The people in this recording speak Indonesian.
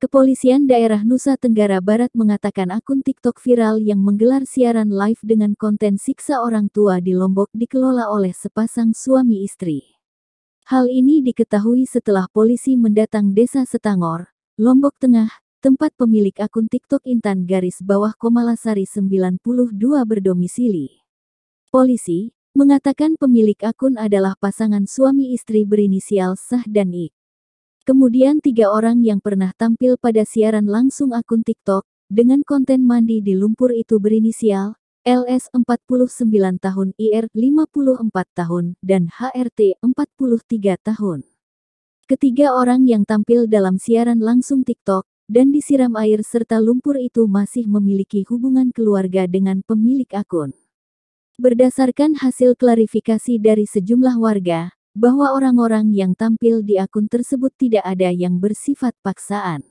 Kepolisian daerah Nusa Tenggara Barat mengatakan akun TikTok viral yang menggelar siaran live dengan konten siksa orang tua di Lombok dikelola oleh sepasang suami istri. Hal ini diketahui setelah polisi mendatang desa Setangor, Lombok Tengah, tempat pemilik akun TikTok Intan garis bawah Komalasari 92 berdomisili. Polisi mengatakan pemilik akun adalah pasangan suami istri berinisial Sah dan Ik. Kemudian tiga orang yang pernah tampil pada siaran langsung akun TikTok, dengan konten mandi di lumpur itu berinisial LS 49 tahun, IR 54 tahun, dan HRT 43 tahun. Ketiga orang yang tampil dalam siaran langsung TikTok dan disiram air serta lumpur itu masih memiliki hubungan keluarga dengan pemilik akun. Berdasarkan hasil klarifikasi dari sejumlah warga, bahwa orang-orang yang tampil di akun tersebut tidak ada yang bersifat paksaan.